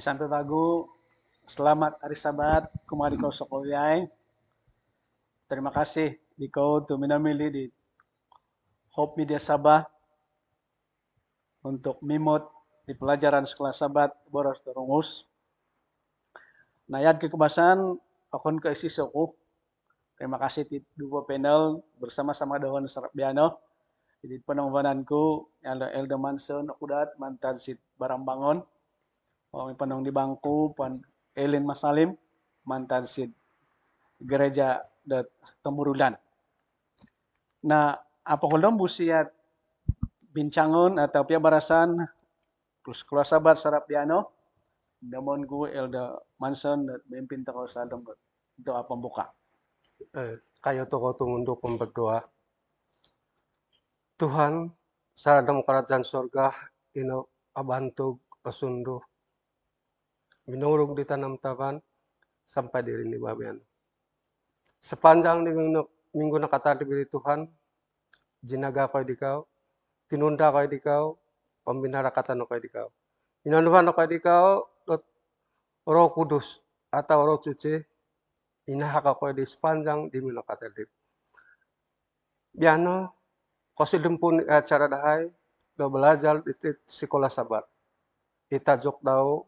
Sampai bagu, selamat hari sabat, kumari kau Terima kasih di kau tu minamili di Hope Media Sabah untuk mimut di pelajaran sekolah sabat boros terungus. Nayat kekebasan akun ke isi suku. Terima kasih di dua panel bersama-sama Dawan Sarabiano. Jadi penongvananku Elda Elda Manson Kudat mantan sit Barang Bangon. Oh, may panong di bangko pan Ellen Masalim mantan sid gereja dat Temurulan na kolom busiat bincangon atau pia barasan plus keluar sabar sarap piano damon ku Elda Manson dat memimpin takaw sa doa pembuka eh, kayo toko tumundo kong berdoa Tuhan, sa dalam surga ino abantog asundo minurug ditanam tanam taban, sampai diri ni babian. Sepanjang di minggu, minggu di biri Tuhan, jinaga kau di kau, tinunda kau di kau, no kau di kau. Inanuhan kau di kau, roh kudus atau roh cuci, inahaka kau di sepanjang di minggu di. Biano, pun acara dahai, do belajar di sekolah sabat. jok daw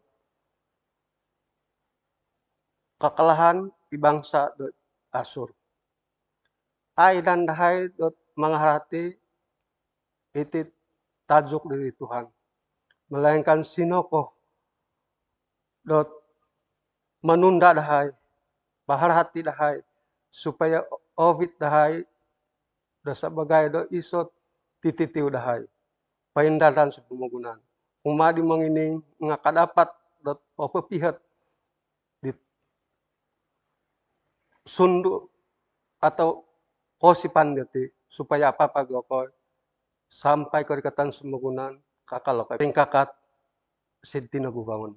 kekalahan di bangsa Asur. Ay dan dahai mengharati itu tajuk dari Tuhan. Melainkan sinoko dot menunda dahai, bahar hati dahai, supaya ovid dahai, dosa bagai do isot tititiu dahai. Paindah dan sebelum Umadi Umadi mengining ngakadapat dot opepihat sundu atau kosipan gitu supaya apa apa gokoi sampai kerikatan semugunan kakak lo pengkakat sintina bangun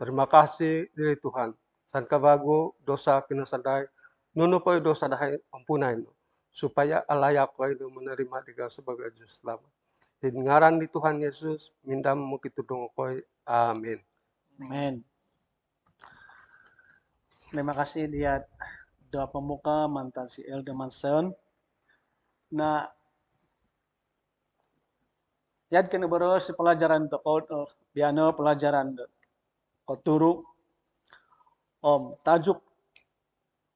terima kasih dari Tuhan san kabago dosa kena sadai nuno poy dosa dahai ampunain supaya alayak koi menerima dia sebagai juru selamat dan ngaran di Tuhan Yesus mindam kita kitu dongkoi amin amin terima kasih dia Dewa Pemuka, mantan si Eldeman Manson. Nah, Yad kena berus pelajaran tu oh, eh, piano pelajaran tu koturu om tajuk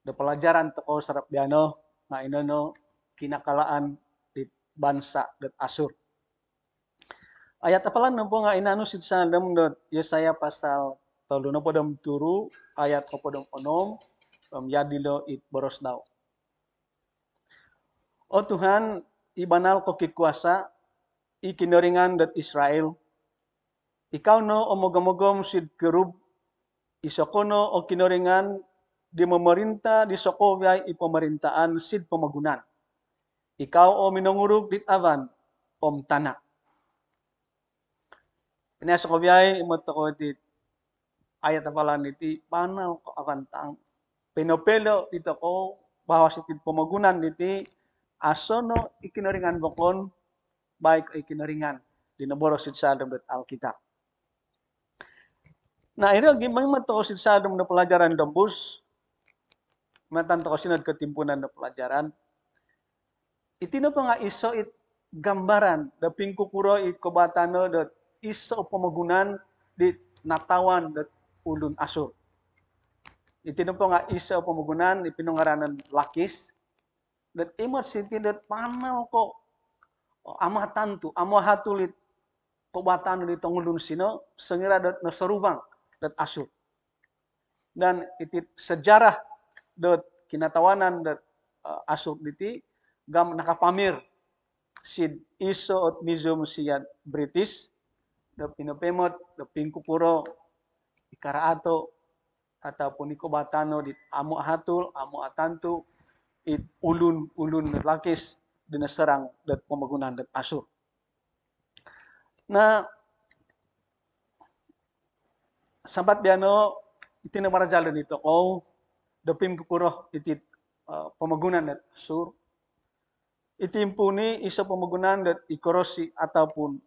de pelajaran tu serap piano na inono kinakalaan di bansa dan asur ayat apalan nampo nga inanu sih sandem dot Yesaya pasal tolu nopo dalam turu ayat kopodom onom yadilo it boros daw. O Tuhan, ibanal ko kikuasa, ikinoringan dat Israel. Ikaw no omogomogom sid kerub, isokono o kinoringan di memerintah di sokovyay ipamarintaan sid pemagunan. Ikaw o minungurug dit avan, om tanak. Ini sokowiay, imat ayat apalan iti panal ko akan tang Pinopelo dito ko bawas iti pumagunan diti asono ikinaringan bokon baik ikinaringan di iti sadam dat alkitab. Na ini gimay matoko iti sadam na pelajaran dombus, matanto ko sinod katimpunan na pelajaran iti na pa nga iso it gambaran da pingkukuro it kobatano dot iso pumagunan dit natawan dat ulun asur itinumpo nga isa o pamugunan, ipinungaranan lakis, that imot sinti panel panaw ko, oh, ama tantu, ama hatulit, kubatan ni tongulun sino, sengira dat nasarubang, dot asur. Dan iti sejarah dot kinatawanan dot uh, asur diti, gam nakapamir, si iso at museum siya British, dot pinopemot, dot pingkupuro, ikaraato, ataupun batano di amu hatul amu atantu, it ulun ulun lakis dina serang dat pembangunan dat asur. Nah, sampat biano nama raja dan itu kau oh, dapim kukuroh itu uh, eh, pembangunan dat asur. Iti impuni isa pembangunan dat ikorosi ataupun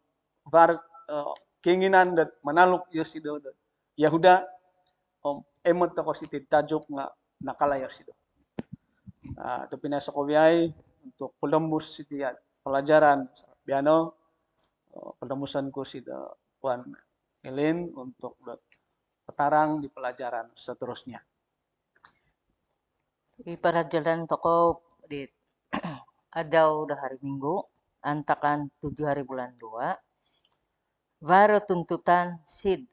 var uh, keinginan dat menaluk yosido dat Yahuda um, emot ako si Tittajok nga nakalayas Ah, Uh, ito pinasa ko biyay untuk Columbus City at pelajaran sa piano. Uh, Kelumusan ko si the Juan Helen untuk petarang di pelajaran seterusnya. Di Iparajalan toko di ada udah hari Minggu, antakan tujuh hari bulan dua, Baru tuntutan SID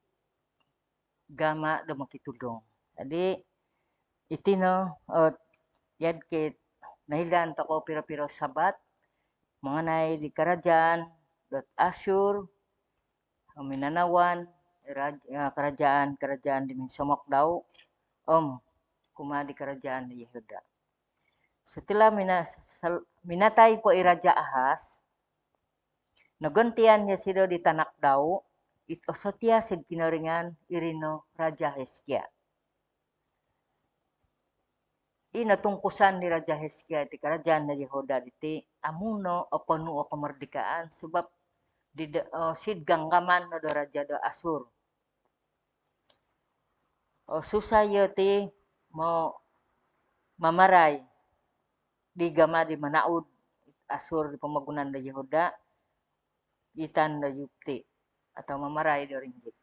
gama dumakitulong. Adi, iti no, o, yad kit, nahilan ta ko piro-piro sabat, mga nay di karadyan, dot asur, minanawan, raj, uh, ah, kerajaan, kerajaan di Minsomok daw, om, kuma di kerajaan di Yehuda. Setelah minas, sal, minatay po iraja Ahas, naguntian niya sila di Tanak daw, osotia seginaringan irino Raja Heskia. tungkusan ni Raja Heskia di kerajaan na Yehuda diti amuno o o kemerdekaan sebab di uh, sid ganggaman na Raja da Asur. O susah ti mau mamaray di gama di manaud Asur di pemagunan da Yehuda itan da Yupti atau memerai doringgit.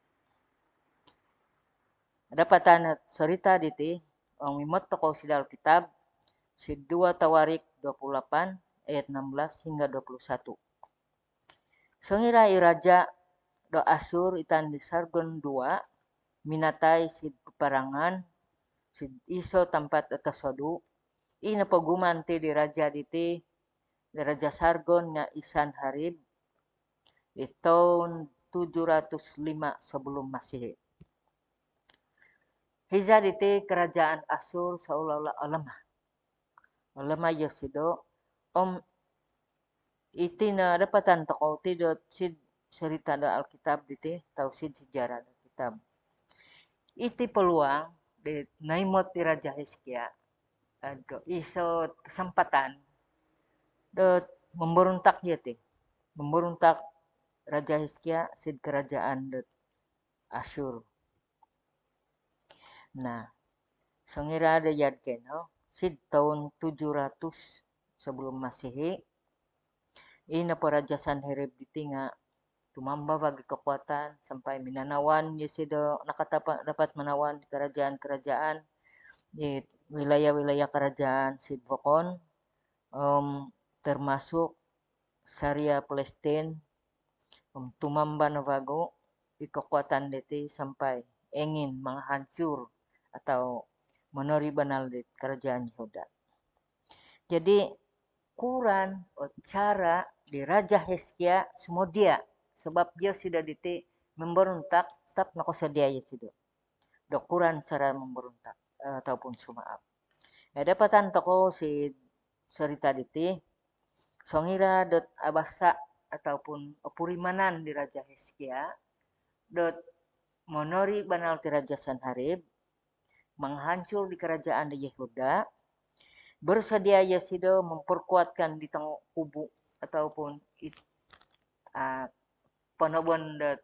Dapat tanat cerita diti ang mimot tokoh sidal kitab sid dua Tawarik 28 ayat 16 hingga 21. Sengira iraja do asur itan di sargon 2 minatai sid peperangan, sid iso tempat atas ini peguman ti di raja diti di raja sargon nga isan harib di tahun 705 sebelum Masihi. Hijaz itu kerajaan Asur seolah-olah lemah. Lemah ya sido om itina dapatan tokoh tidak sid cerita dalam Alkitab itu tahu sid sejarah Alkitab. Iti peluang di Naimot di Raja Hizkia ada iso kesempatan dot memberontak ya ti memberontak Raja Hizkia Sid kerajaan Asyur nah Sengira ada Keno Sid tahun 700 sebelum masehi ina Raja Sanherib Tinga tumamba bagi kekuatan sampai minanawan Yesido nakatapa dapat menawan kerajaan-kerajaan di wilayah-wilayah kerajaan Sidvokon um, termasuk Syria Palestina tumamba na bago, ikakwatan diti sampai engin menghancur atau menori banal di kerajaan Yehuda. Jadi kuran cara di Raja Heskia semua dia sebab dia sudah diti memberontak tetap nakosedia ya Dok Dokuran cara memberontak eh, ataupun sumaap. Ya dapatan toko si cerita diti songira dot abasa ataupun Purimanan di Raja Heskia dot Monori Banal di Raja Sanharib menghancur di kerajaan di Yehuda bersedia Yesido memperkuatkan di tengah kubu ataupun uh, penobon dot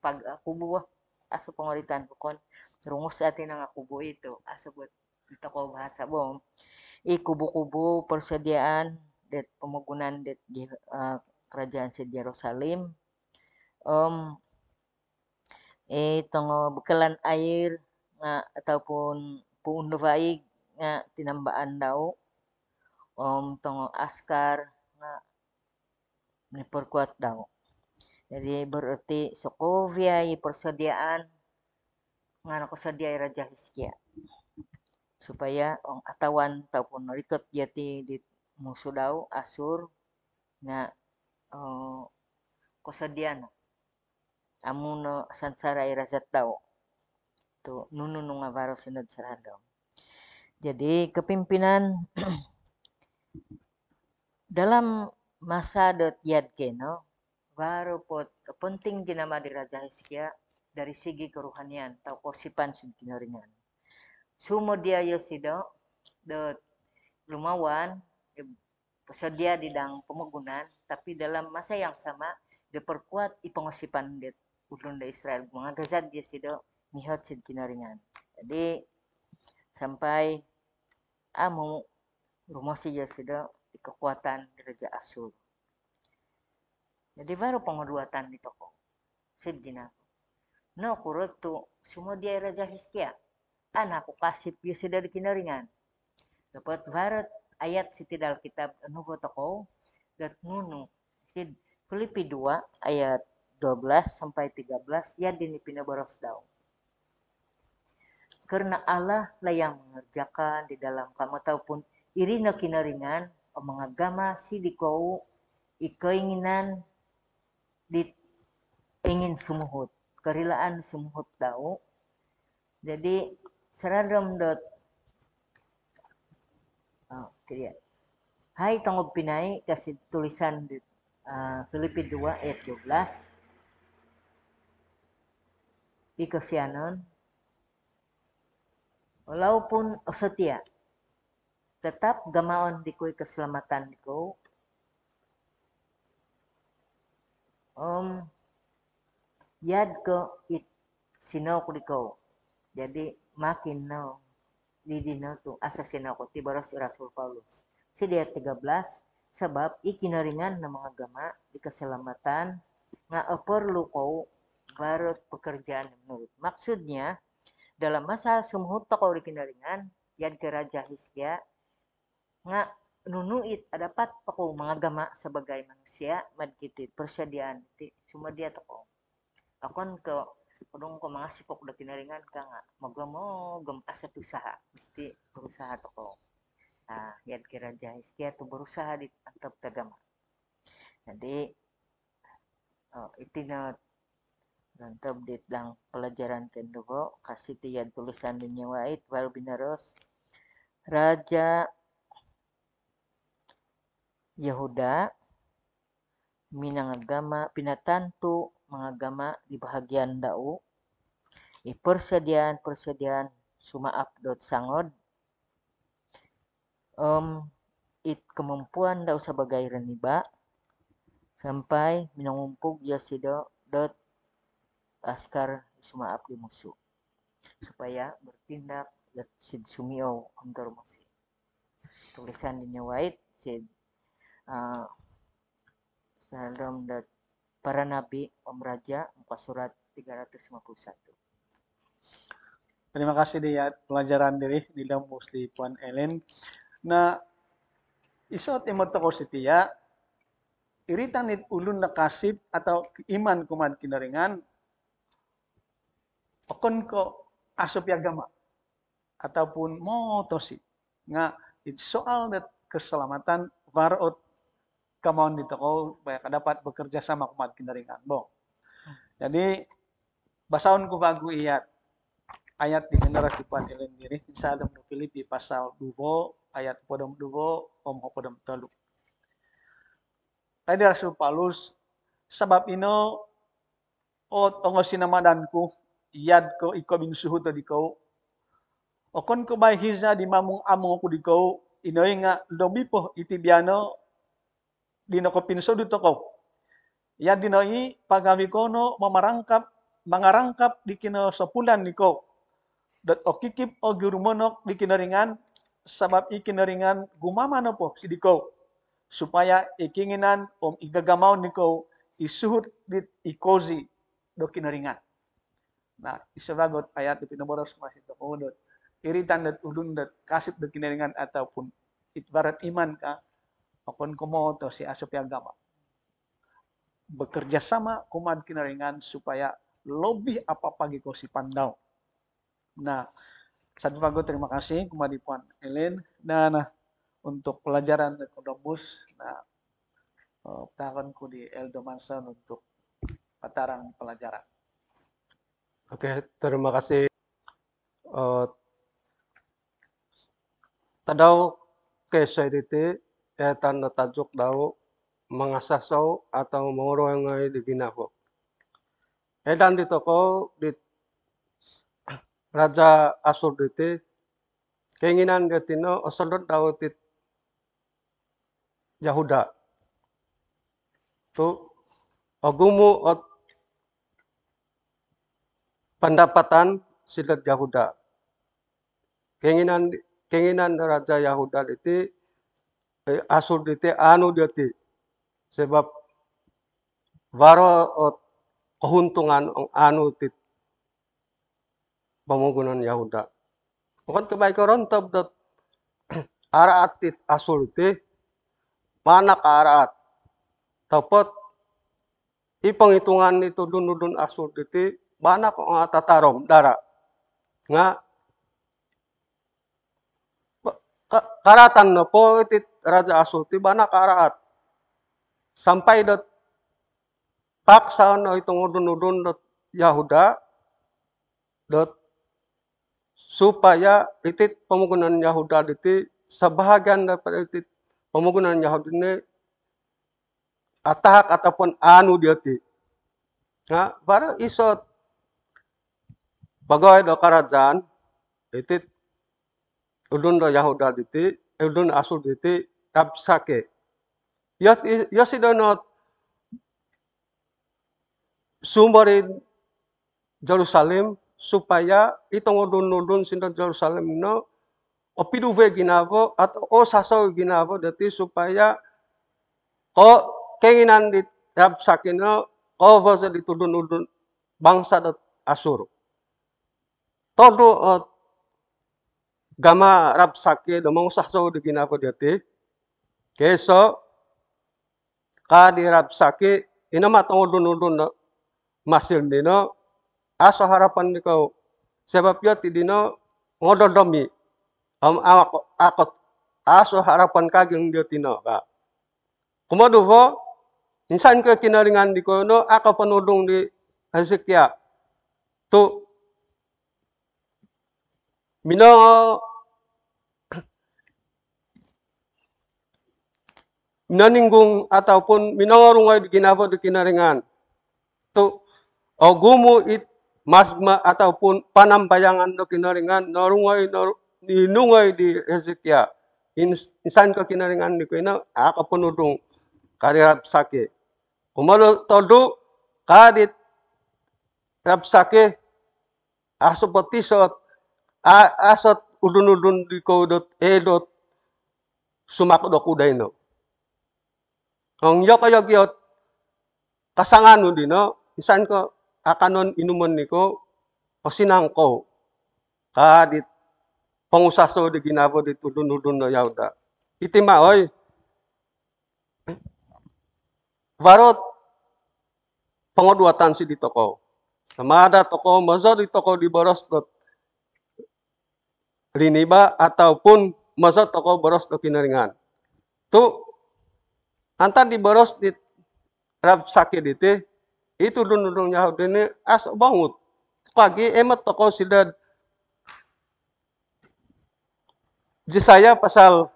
pag kubu aso pengoritan bukan rungus atin nang kubu asa buat kita ko bahasa bom kubu kubu persediaan det, pemukulan det, uh, kerajaan Yerusalem. um, eh tongo bekalan air nga ataupun puun baik nga tinambaan daw um, tongo askar nga niperkuat daw jadi berarti Sokovia persediaan nga nakusadia Raja Hiskia supaya ong atawan ataupun rikot jati di dau asur na uh, eh, amuno sansara irajat tau tu nunu nunga sinod sarado jadi kepimpinan dalam masa dot yadkeno baru pot penting ginama di Raja hiskia dari segi keruhanian atau kosipan sudkinoringan. Sumo dia yosido dot lumawan tersedia di dalam pemegunan, tapi dalam masa yang sama diperkuat i pengusipan di ulun di Israel mengagazat dia sido mihot sid kinaringan. Jadi sampai amu ah, rumah dia sido di kekuatan gereja Asur. Jadi baru pengeduatan di toko sid dina. No nah, kurut tu semua dia raja Hiskia. Anakku ah, aku kasih dia sido di kinaringan. Dapat barat ayat siti dalam kitab Nuhu Toko dan Nunu Filipi 2 ayat 12 sampai 13 yang pina boros daun karena Allah lah yang mengerjakan di dalam kamu ataupun iri irina kinaringan mengagama si di kau, ikeinginan di ingin sumuhut kerilaan sumuhut tahu jadi seradom dot Gitu ya. Hai Tongob Pinai kasih tulisan di uh, Filipi 2 ayat 12 di Kesianon walaupun setia tetap gamaon di kui keselamatan ko Om yad ko it sinok di ko jadi makin no asasin asasinakuti ti si Rasul Paulus. Sidia 13, sebab ikinaringan na mga gama, nggak nga kau barut pekerjaan menurut. Maksudnya, dalam masa sumhut ko ikinaringan, yang keraja Hiskia, nga nunuit adapat pat ko mga gama sebagai manusia madkitid persediaan. ti sumadia ko akon ke kudung ko mga sipok na kinaringan ka nga magamo gamas sa usaha mesti berusaha to ko ah yad kira jahis kaya to berusaha di atap tabtagama jadi oh, na Lantab dit lang pelajaran ko kasi tiyan tulisan ninyo wait wal binaros Raja Yahuda agama pinatantu mengagama di bahagian dau di persediaan persediaan sumaap dot sangod um, it kemampuan dau sebagai reniba sampai ya yasido dot askar sumaap di musuh supaya bertindak dat sid sumio kontor musuh tulisan di nyawait sid uh, eh, dalam dat Para Nabi Om Raja 4 surat 351. Terima kasih dia pelajaran diri di dalam Musli Puan Ellen. Nah, isot imoto to ko iritan nit ulun nakasib atau iman kuman kinaringan okon ko asop agama ataupun motosi nga it soal that keselamatan varot kemauan di toko dapat bekerja sama kumat kindaringan Bo. Hmm. Jadi basaon bagu pagu iat ayat di kendara kipan ilim diri bisa adam nu Filipi pasal dubo ayat podom dubo om podom teluk. Tadi Rasul Paulus sebab ino o tongo sinamadanku iad ko iko bin suhu to di kau okon ko bay hiza di mamung amung aku di kau inoy nga po itibiano di ko pinso dito ko. Yan dinoi pagami ko no mamarangkap, mangarangkap di kino sapulan ni ko. Dat o kikip o girumonok di kinaringan, sabab ringan gumama na po si di ko. Supaya ikinginan o igagamaw ni ko, isuhut dit ikozi do kinaringan. Nah, isabagot ayat pinaboros masih to kunod. Iritan dat ulun dat kasip do kinaringan ataupun itbarat iman ka Pakon to si Asopya Gama. Bekerja sama kuman kinaringan supaya lebih apa pagi kau si pandau. Nah, satu pagi terima kasih di Puan Ellen. Nah, nah untuk pelajaran ekonomus, nah eh, tahun ku di Eldo Manson untuk patarang pelajaran. Oke, terima kasih. Uh, ke kay sa etan eh, na tajuk daw mga atau mauroy eh, di ginako. Edan dito ko di Raja Asur dite keinginan tino osolot daw tit Yahuda. Tu ogumu ot pendapatan sidat Yahuda. Keinginan keinginan Raja Yahuda dite Eh, asur dite anu dite sebab waro at eh, kahuntungan eh, anu anutit pamugunan Yahuda. Bukan kebay karontab dat araatit mana manak araat. Tapot hitungan nito dunudun dite mana ang tatarom dara nga karatan no po itit Raja Asuh tibana ka sampai Sampai dot paksa no itu udun-udun dot Yahuda dot supaya itit pemukunan Yahuda diti sebahagian daripada itit pemukunan Yahuda ini atahak ataupun anu diati. Nah, baru isot bagai do kerajaan itit udun do Yahuda diti Eldon Asuditi Absake. Ya, ya donot sumberin Jerusalem supaya itong odon nodon sindon Jerusalem no opiduve ginavo atau o saso ginavo dati supaya ko keinginan di no ko vasa ditudun-udun bangsa Asur. Todo gama sake domong saso kina ko dati. Keso ka di ma tong ulun-ulun na masil dino, aso harapan ni kau sebab yo ti dino domi, am ako akot aso harapan kaging yo tino ka kumadu vo insan ko kinaringan di ko no ako panudong di Hezekiah tu Mina ninggung ataupun di ginavo di kinaringan. To ogumu it masma ataupun panam bayangan di kinaringan narungay di nungai di Ezekia insan ke kinaringan ni kuina akapunudong karirap sake. Kumalo todu kadit rapsake sot asot udun-udun di dot kodot e elot sumakdok dai no. Ang yok yot, kasangan di no, isan ko akanon inuman o sinang ko kadit pangusaso di ginabo di tudun ulun na yauda Iti maoy. Varot pangoduatan si dito ko. Samada toko ko, mazo dito di boros dot riniba ataupun masa toko boros ke kinaringan. Tu antar di boros di rab sakit itu itu dun-dun Yahudi ini as bangut. Pagi emat toko sida saya pasal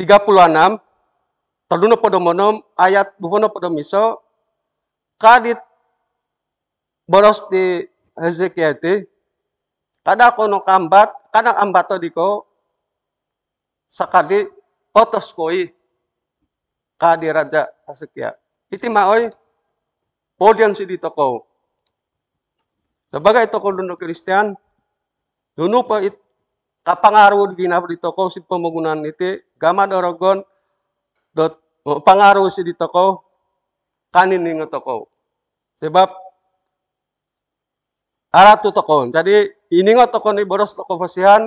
36 Taduna pada monom ayat buhono pada miso kadit boros di Hezekiah itu no kambat kada ambato diko sakadi otos koi kadi raja asikya iti maoy podian si dito ko sebagai toko ko Kristen kristian duno pa it kapangaru di ginap di toko si pembangunan iti gama dorogon dot oh, pangaro si dito ko kanin ningo to sebab tu tokon. Jadi ini ngot tokon boros tokon fasihan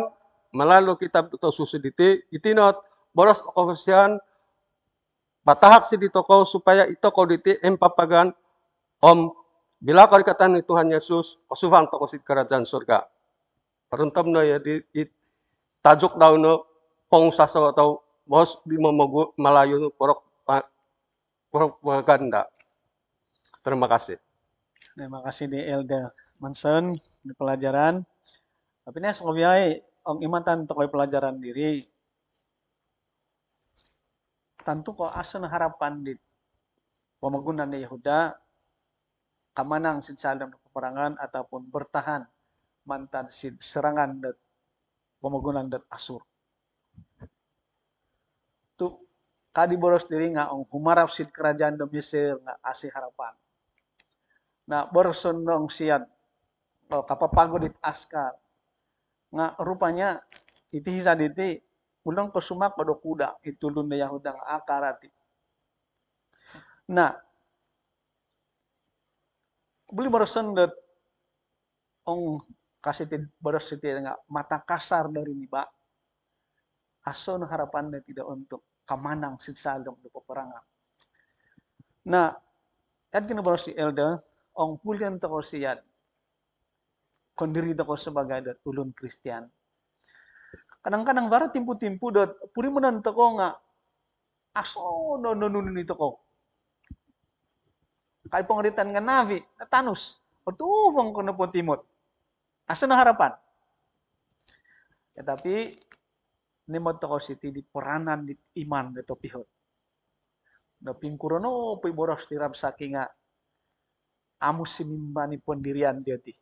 melalui kitab to iti itinot boros tokon fasihan patahak si ditoko supaya itoko diti empapagan om bila kau dikatakan itu Tuhan Yesus osufang toko si kerajaan surga. Peruntam no ya di, tajuk daun no so, atau bos di memogu Melayu porok propaganda. Terima kasih. Terima kasih di Elder mansen di pelajaran tapi ini sebagai eh, ong iman tan koi pelajaran diri tentu kok asen harapan di pemegunan Yehuda, kamanang sin dalam peperangan ataupun bertahan mantan sin serangan dan pemegunan dan asur tu kadi boros diri nga ong humarap sin kerajaan do Mesir nga asih harapan nah boros nong sian oh, di askar. Nga rupanya iti hisaditi ulang pesumak pada kuda itu lunda Yahuda akarati. Nah, beli barusan dat ong kasih barusan nga mata kasar dari niba harapan harapannya tidak untuk kamanang salam do peperangan. Nah, at kinabaros si Elder, ong pulian to ko Kondiri dako sebagai dat ulun Kristian. Kadang-kadang barat timpu-timpu dat puri menan ko nga aso no no no ni toko. Kay pangritan nga navi na tanus otuvong ko na po timot. Asa na harapan? Ya, tapi nimot toko siti di peranan di iman di pihot. Na no po iboros tirap saking nga amus simimbani pun dirian dia tih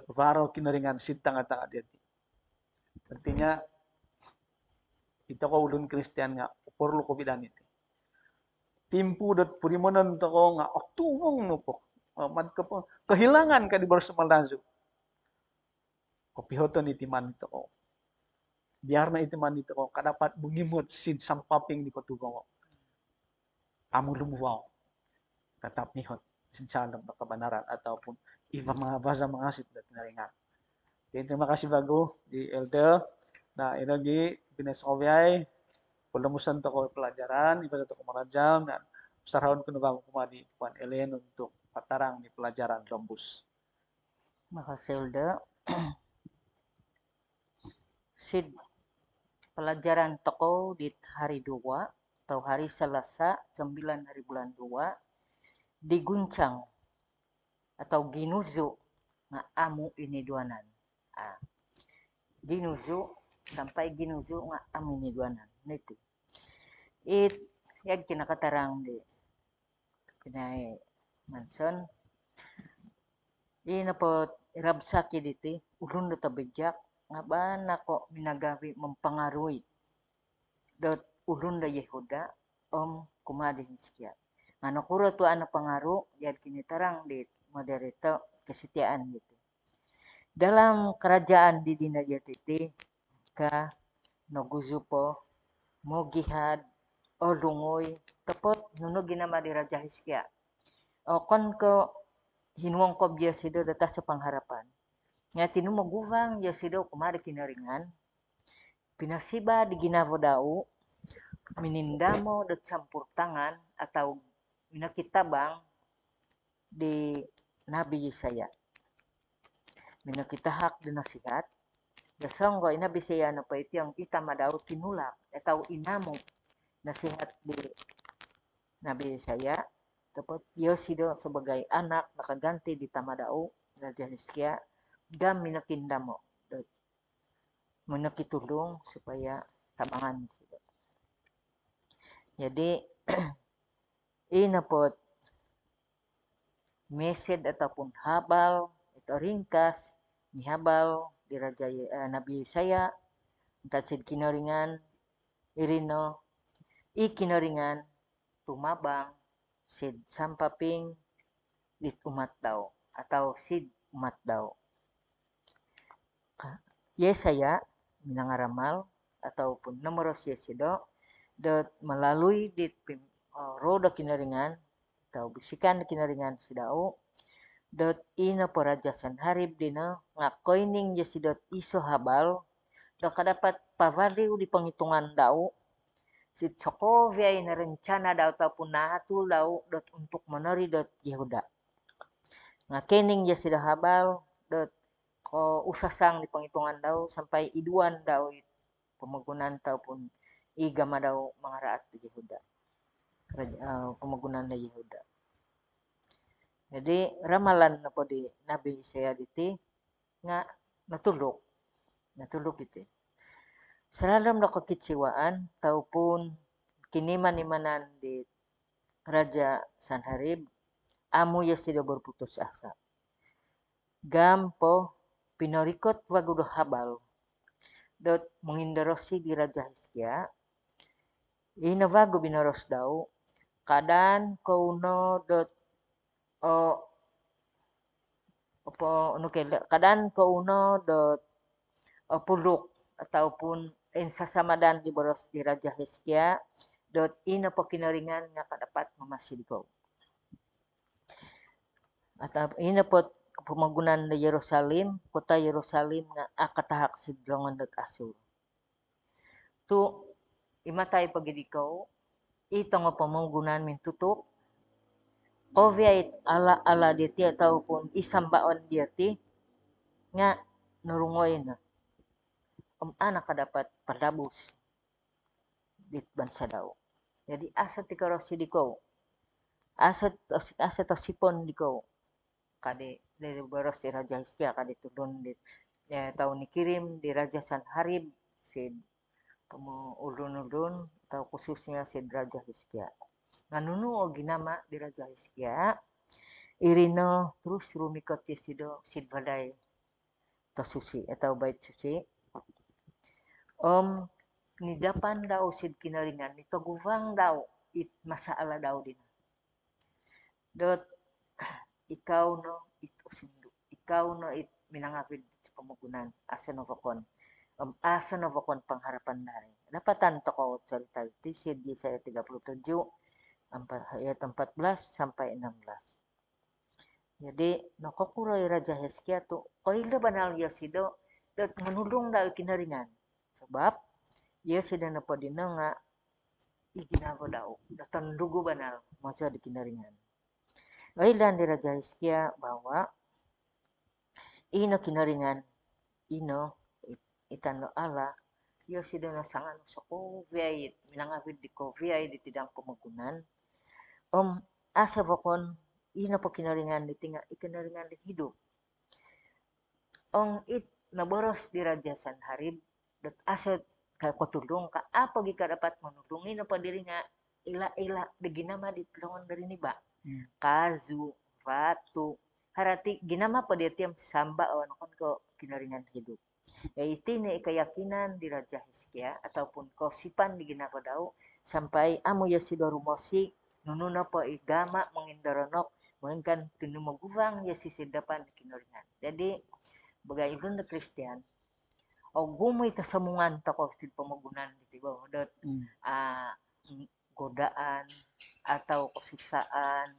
varo kinaringan sitang dia adeti. Artinya, ito ko ulun Kristian nga, uporlo ko bidan iti. Timpu dot purimanan to ko nga, oktuvong no po. Mad ka po, kahilangan ka di kopi Kopihoton iti man ito ko. Biar na iti man ito ko, kadapat bungimot sin sampaping di ni kotugaw. Amulumuwaw. Katap nihot. Sinsalam na kabanaran ataupun ibang mga basa mga asidlat na rin nga. Okay, terima kasih bago di Elder na energi binasobyay pulamusan to ko pelajaran iba to ko marajal na sarahon ko na bago kumadi Puan Ellen untuk patarang di pelajaran Rambus. Makasih Elder. Sid pelajaran toko di hari 2 atau hari Selasa 9 hari bulan 2 di Guncang atau ginuzu nga amu iniduanan. Ah. Ginuzu sampai ginuzu nga amu iniduanan. Nito. It yag kinakatarang di kinay manson. ini po irabsaki dito, ulun na tabidyak nga ba ko minagawi mampangaruy dot ulun na Yehuda om kumadihin siya. Nga nakura to ana pangaruh, yad kinitarang dito moderito kesetiaan gitu. Dalam kerajaan di Dinajatiti, ka Noguzupo, Mogihad, Olungoy, tepot nunu ginama di Raja Hiskia. O kon ko hinuang ko biasido data sa pangharapan. Nga ya sido kumari kinaringan, pinasiba di ginavo dao, minindamo de campur tangan atau minakitabang di Nabi Yesaya. Minakitahak dinasihat, dasongo inabi siya na pa iti ang kita madaw tinulak, etaw eh, inamu nasihat di Nabi Yesaya, tapos Yosido sebagai anak nakaganti di tamadao na Janiskia, dan minakindamo. Minakitulong supaya tabangan Jadi, ina po mesed ataupun habal atau ringkas ni habal di raja uh, nabi saya tajid kinoringan irino i kinoringan tumabang sid sampaping lit umat daw atau sid umat daw saya minangaramal ataupun nomor Yesido dot melalui di eh, roda kinaringan atau bisikan kinaringan si dao dot ina porajasan harib dina ngakoining jasi dot iso habal dok kadapat pavariw di penghitungan dao si Sokovia ina rencana dao ataupun nahatul dao dot untuk menari dot Yehuda Ngakoining jasi dot habal dot ko usasang di penghitungan dao sampai iduan dao pemagunaan taupun igama mengarah mangaraat Yehuda Raja, uh, Yehuda. Jadi ramalan na po di Nabi Isaiah diti nga natulog. Natulog iti. Gitu. Selalu lalam na kakitsiwaan, taupun kiniman-imanan di Raja Sanharib, Amu ya sila berputus asa. Gampo pinarikot wagudo habal dot menghindarosi di Raja Hiskia, inawago binaros daw kadan kauno dot o apa anu kadan kauno dot puluk ataupun in sasamadan di boros di raja hiskia dot in apa kinaringan nga kadapat mamasid ko atau in apa pemagunan di Yerusalem kota Yerusalem nga akatahak sidlongan dot asur tu imatay pagidikaw itong pamugunan min tutup covid ala ala dia ti ataupun isambaon dia ti nga nurungoy na um anak dapat perdabus di bansa daw jadi asa ti karosi di ko asa aset sipon di ko kade dari boros di raja Hiskia kade tudun di tau eh, tahun dikirim di raja Sanharib si pemulun ulun atau khususnya si Raja Hizkia. Nganunu oginama di Raja Hizkia, irino terus rumi koti sido sid badai atau susi atau bait susi. Om nidapan dau sid kinaringan nito guvang dau it masalah dau dina. Dot ikau no it usindu, ikau no it minangapid sa pamagunan. no kokon. Asa na wakon pangharapan tokoh Dapatan to ko tiga puluh Sid saya 37 ayat 14 sampai 16. Ya Jadi nakukuray Raja Heskia to koy banal ya sido dat manulong da kinaringan. Sebab ya sida na pa din nga iginago daw datang dugo banal masa di kinaringan. Gailan di Raja Heskia bahwa ino kinaringan ino itanlo ala, do na sangan so minang avid di koviyay, di tidang kumagunan. Om asa bokon ina po kinaringan di tinga, ikinaringan di hidup. Om it, naboros di rajasan harib, dat aset ko tulung ka apa gi ka dapat manulungi na padiri nga ila-ila ginama ditlongon dari niba kazu mm. ratu harati ginama pa tiam samba awan kon ko kinaringan hidup yaitu ni keyakinan Raja Hizkia ataupun kosipan di gina kodau sampai amu yasidorumosi nununa po igama mengindoronok mengkan tinu magubang ya sisi depan kinuringan. Jadi bagai ibnu Kristian ogumu itu semungan tokoh ko pemegunan di tiba ba hmm. godaan atau kesusahan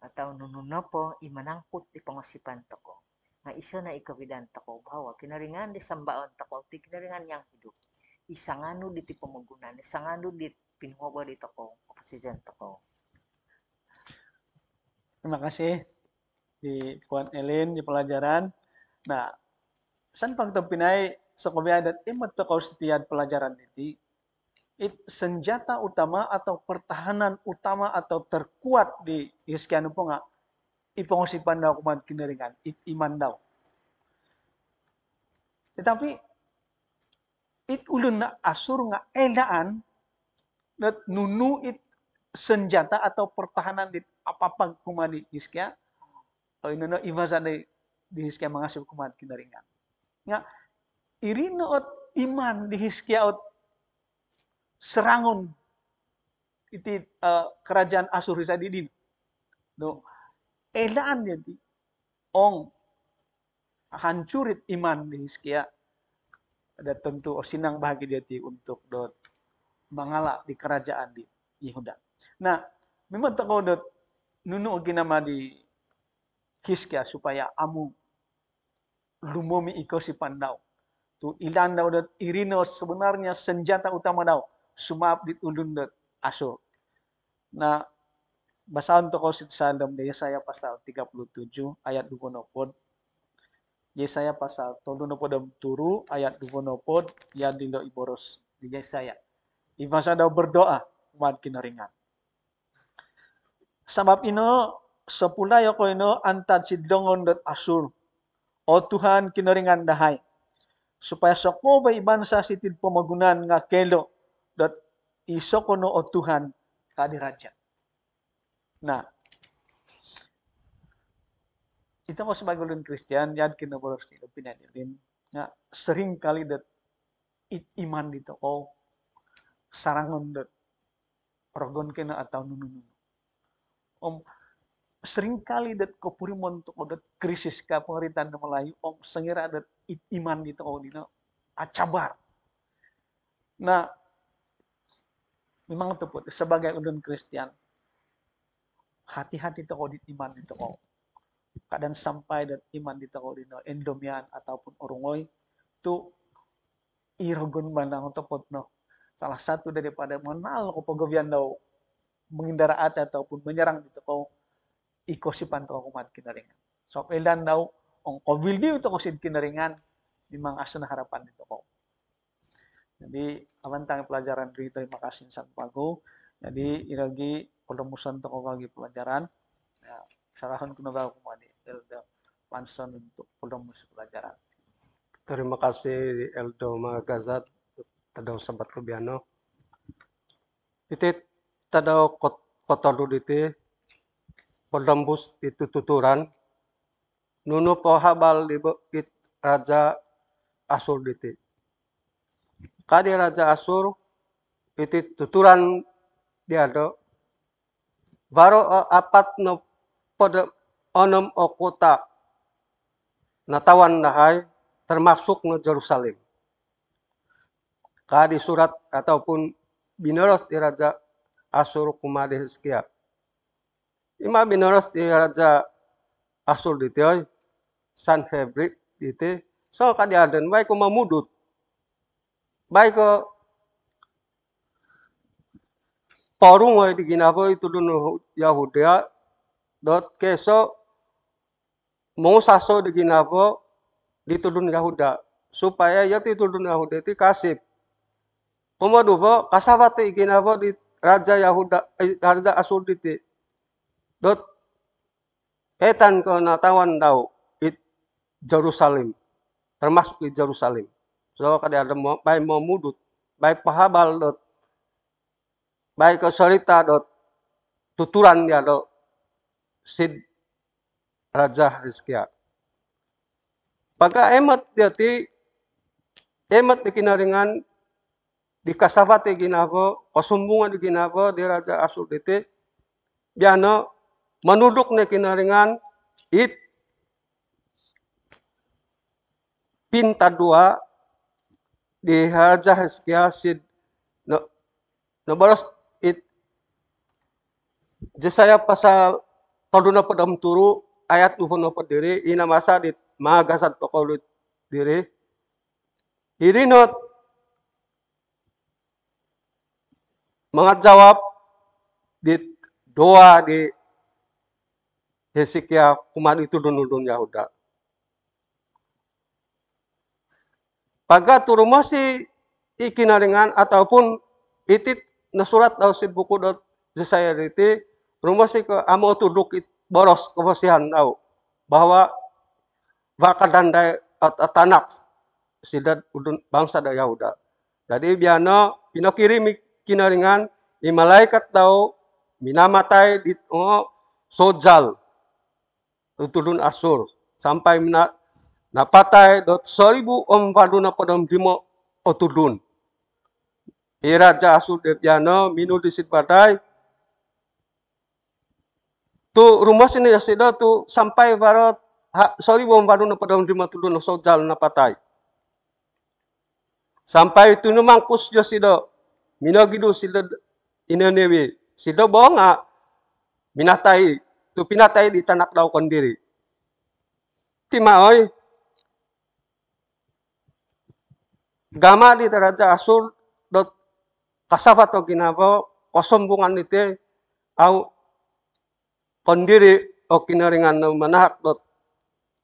atau nununa po imanangkut di pangasipan tokoh nga isa na ikawidan tako bawa kinaringan di sambaon takaw ti kinaringan yang hidup isangano di ti pamagunan isangano di pinuwa di tako opposition tako terima kasih di kuan Elin di pelajaran nah san pinay sa kabiyadat imot takaw setiap pelajaran niti it, senjata utama atau pertahanan utama atau terkuat di Hiskianu po nga ipangusipan daw kumat kinaringan, it iman daw. Tetapi it ulun na asur nga elaan na nunu it senjata atau pertahanan di apapag di iskia o ino na imasa di, di iskia mga sib kinaringan. Nga irino at iman di iskia at serangun iti uh, eh, kerajaan Asur sadidin. No, Edaan jadi ong hancurit iman di Hiskia, Ada tentu osinang bahagia dia untuk dot mangala di kerajaan di Yehuda. Nah, memang tengok dot nunu nama di Hizkia supaya amu lumomi iko si pandau. Tu ilan dau dot irino sebenarnya senjata utama dau sumap ditulun dot aso. Nah, Basahan to ko sa andam de Yesaya pasal 37 ayat 20 pod. Yesaya pasal 37 turu ayat 20 yang yan iboros di Yesaya. Ibasa daw berdoa umat kinaringan. Sabab ino sepulai ko ino antad dongon dot asur. O Tuhan kinaringan dahai, Supaya sako ba ibansa sitid pamagunan nga kelo dot iso kono o Tuhan kadirajat. Nah, kita mau sebagai orang Kristen, yang kita harus kita ya, nah, sering kali dat iman di toko sarangan dat rogon kena atau nunu Om sering kali dat kopurimon untuk dat krisis ke pemerintahan Melayu, om sengira dat iman di toko dina acabar. Nah, memang tepuk sebagai orang Kristen hati-hati toko di iman di toko. Kadang sampai dan iman di toko no endomian ataupun orungoi tu irogun bandang topot no. Salah satu daripada menal kopogovian dau menghindar ate ataupun menyerang di toko ikosipan toko kumat kinaringan. So elan tau ong kobil di toko sid kinaringan di mang asun harapan di toko. Jadi abang tang pelajaran dari terima kasih San Pago. Jadi iragi toko lagi pelajaran ya, ba kunaga kumani elda pansan untuk perumus pelajaran terima kasih eldo magazat sempat sabat biano ite tadau kot kotor dite perumus itu tuturan nunu pohabal di it raja asur dite kadi raja asur itu tuturan dia ada Varo no pod onom o kota natawan hay termasuk no Jerusalem. Kadi surat ataupun binoros di Raja Asur kumadi Hizkia. Ima binoros di Raja Asur Tioi, San Hebrid dite so kadi aden baik kumamudut baik ko paru wae di itu dulu tulun Yahudia dot keso mau saso di tulun Yahuda supaya ya ditulun Yahuda itu kasib. Pemadu vo kasawati iginavo di raja Yahuda eh, raja diti dot etan na natawan dau it Jerusalem termasuk di Jerusalem. So kada ada mau bai mau mudut bai pahabal dot Baik ko salita do tuturan ya do Sid Raja Hizkia. Pagka emat dia ti emat di kinaringan di kasavate ginako, kosumbungan di ginako di Raja Asur dite biano ne na kinaringan it pinta dua di Raja Hizkia Sid no, no baros Jesaya pasal toduna padam turu ayat uhono diri ina masa di magasat tokolut diri irinot mengat jawab di doa di Hezekia kuman itu dunul Yahuda. Paga turumah si ikinaringan ataupun itit nasurat surat daw si buku dot Jesaya diti rumah ke amo ah, tuduk it boros kabosihan au bahwa baka dan at tanak sidat udun bangsa dari Yahuda. Jadi biano pinokirimi ringan di malaikat tau minamatai di oh, sojal tutulun asur sampai mina, napatai dot seribu om vaduna podom dimo otulun. asur de Asur minu disit batai tu rumah sini ya sida tu sampai barat sorry bom baru na padam di matulu na sojal na patai sampai itu na mangkus ya sida minagidu sida inanewi sida bonga ah. minatai tu pinatai di tanak dau kondiri oi gama di teraja asul dot kasafato ginabo kosombungan ite au kondiri okinaringan manahak dot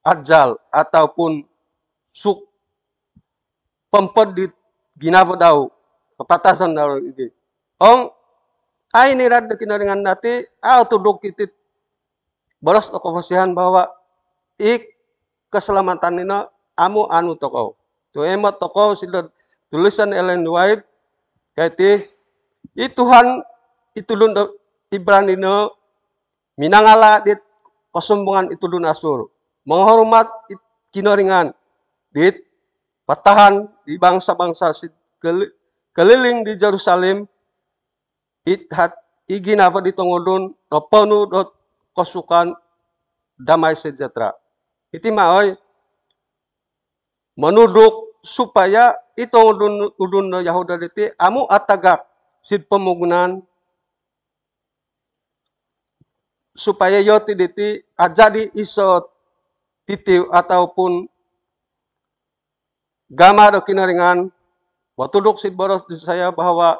ajal ataupun suk pempot di ginavo dau pepatasan dau ini Om, ai ni rad kinaringan nati au tuduk baros to kofasihan bahwa ik keselamatan ini amu anu toko tu ema toko sila tulisan Ellen White kaiti itu Tuhan itu lundo Ibrani no Minangala dit kasumbungan itu asur. Menghormat it kinaringan dit patahan di bangsa-bangsa keliling di Jerusalem it hat igin apa ditongodun dun dot kosukan damai sejahtera. Iti maoy menuduk supaya itu udun, udun Yahuda diti amu atagak sid pemugunan supaya yo aja ajadi iso titi ataupun gamar do kinaringan watuduk si boros di saya bahwa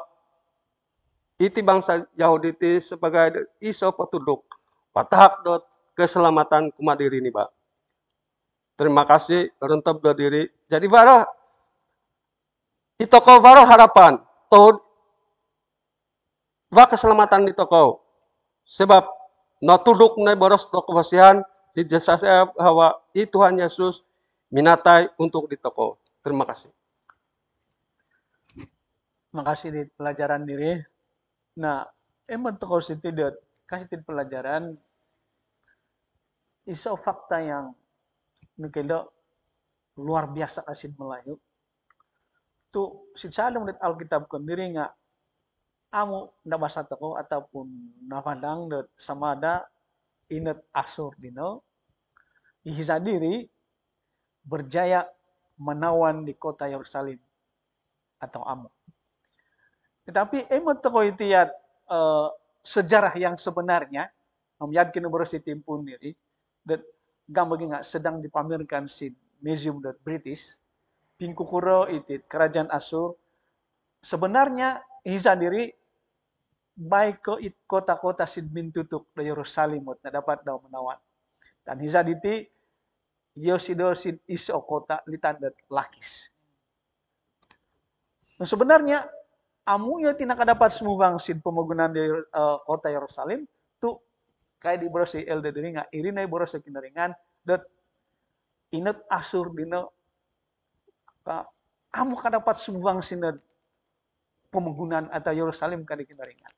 iti bangsa Yahudi iti sebagai iso petuduk patahak dot keselamatan kumadiri ini pak terima kasih rentap do diri jadi varah di toko varah harapan tahun wa keselamatan di toko sebab natudok na baros to kabasihan di jasa hawa i Tuhan Yesus minatai untuk ditoko. Terima kasih. Terima kasih di pelajaran diri. Nah, emang toko siti dot kasih di pelajaran iso fakta yang do luar biasa kasih Melayu. Tu si calon menit Alkitab kendiri nggak amo nabasa to ko ataupun napandangdot samada inet asur dino ihisa diri berjaya menawan di kota Yerusalem atau Amo. Tetapi emot toko itu ya eh, sejarah yang sebenarnya om kini bersitim pun diri dan gambar sedang dipamerkan si museum dot British Pingkukuro itu kerajaan Asur sebenarnya Hiza baik kota-kota sidmin tutuk da Yerusalem na dapat daw manawat. Dan hisa diti, isokota iso kota litandat lakis. Nah, sebenarnya amu yo dapat sumubang sin pemogunan di uh, kota Yerusalem tu kayak di boros di Deringa, irina di boros kineringan dot inet asur dino ka, amu kadapat sumubang sin pemogunan atau Yerusalem kada kineringan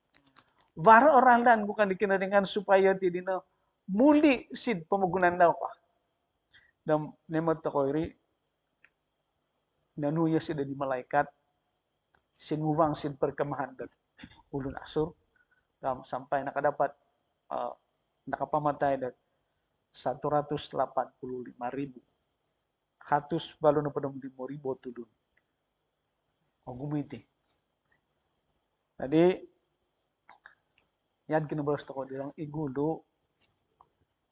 orang lain bukan dikenal dengan supaya dia dina muli sid pamugunan daw pa. nemat nemot dan koiri sid sida di malaikat muwang sin perkemahan dan ulun asur dan sampai nakadapat uh, eh, nakapamatay puluh 185 ribu. Hatus balon na padam limo ribo tulun. O gumiti. Jadi, Yan kinubalasto ko dilang igulo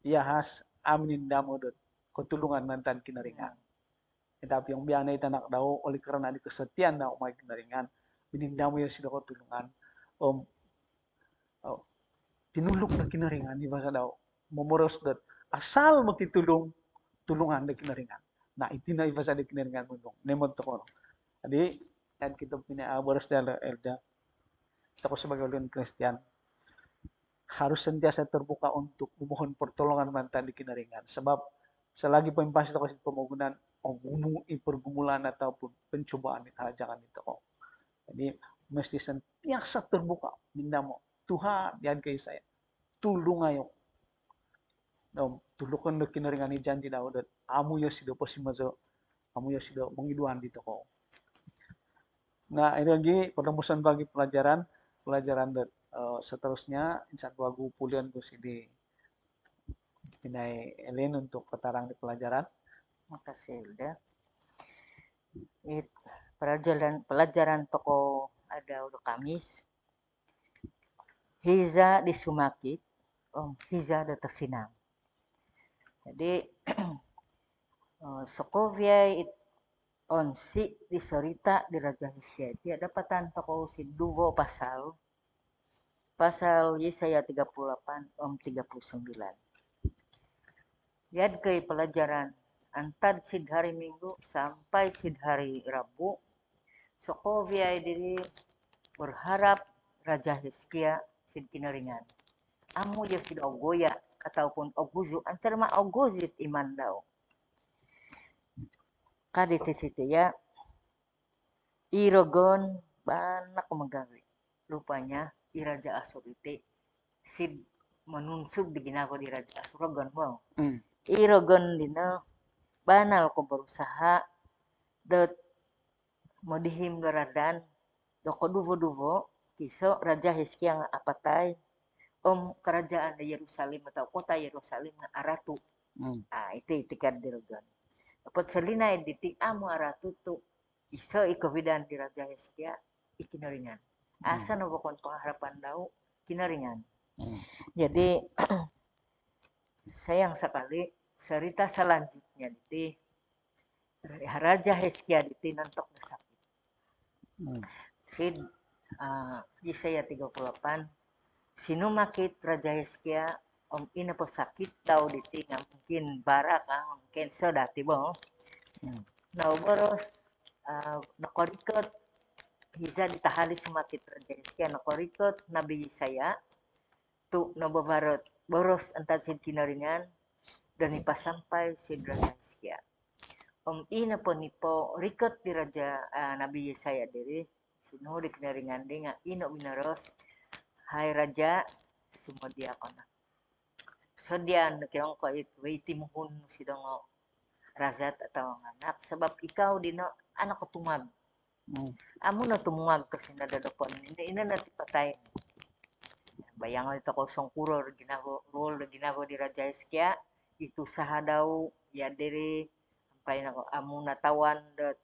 iyahas amin damodot kutulungan nantan kinaringan. Tapi yung biyanay tanak daw, oleh karena di kesetiaan na umay kinaringan, binindamo yung sila ko tulungan. Um, oh, pinulok na kinaringan, di ba sa daw, memoros dat, asal makitulong, tulungan na kinaringan. Na itinay ba sa di kinaringan mo nung, nemon to ko. Adi, yan kitong pinaaboros na elda. Ito ko sa mga Kristiyan harus sentiasa terbuka untuk memohon pertolongan mantan di Kinaringan. Sebab selagi pempas itu kasih pembangunan, ogumu oh, pergumulan ataupun pencobaan itu kerajaan itu. Oh. Jadi mesti sentiasa terbuka minta mo. Tuhan yang kaya saya. Tulung ayo. No, tulukan di kinaringan ini janji Amu dan amu yo ya posisi posimazo. Amu ya sudah mengiduan di toko. Nah, ini lagi pertempusan bagi pelajaran pelajaran dari seterusnya gue pulihkan Pulian ini Pinai Elin untuk petarang di pelajaran makasih Hilda It, pelajaran pelajaran toko ada udah Kamis Hiza di Sumakit oh, Hiza ada tersinam jadi oh, Sokovia onsi disorita di Raja Hiskia tidak dapatan toko si dugo pasal pasal Yesaya 38 om 39. Lihat ke pelajaran antar sid hari Minggu sampai sid hari Rabu. Sokovia diri berharap Raja Hizkia sid kinaringan. Amu ya sid ogoya ataupun oguzu antar ma oguzit iman daw. siti ya Irogon banyak menggali Rupanya iraja asur ite sid di diginako di Raja asur rogon wow mm. irogon dina banal ko berusaha dot modihim garadan doko duvo duvo kiso raja yang apa apatay om kerajaan di Yerusalem atau kota Yerusalem na aratu mm. ah itu itikad dirogon dapat selina editik amu aratu tu iso ikovidan di raja Hizkia ikinoringan asa hmm. kon pengharapan dau kinaringan hmm. jadi sayang sekali cerita selanjutnya di Raja Heskia di nantok sakit hmm. si uh, puluh 38 sinumakit Raja Heskia om ina po sakit tau di tinggal mungkin bara kang mungkin sudah tiba. hmm. Nah, boros uh, ah, nakorikot Hiza tahali sumati terjadi ya, na korikot nabi saya tu nobo barot boros entah sid kinaringan dan ipasampay sidranan siya. Om ina po ni po rikot di raja uh, nabi saya diri sinuhuli kinaringan di nga ino minaros hai raja sumodi ako na. So diyan, nakirong ko it, muhun si dongo razat atau anak sebab ikaw dino anak ketumag Hmm. Amo na tumuwag kasi Ina, ina na patay. Bayang ito ko song kuro ginako role ginako di Raja Eskia itu sahadau ya sampai ampay nako amo natawan dot